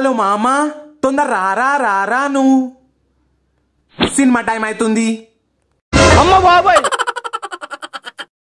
hello మామా తొందర రారా రారా నువ్వు సినిమా టైం అవుతుంది అమ్మ బాబాయ్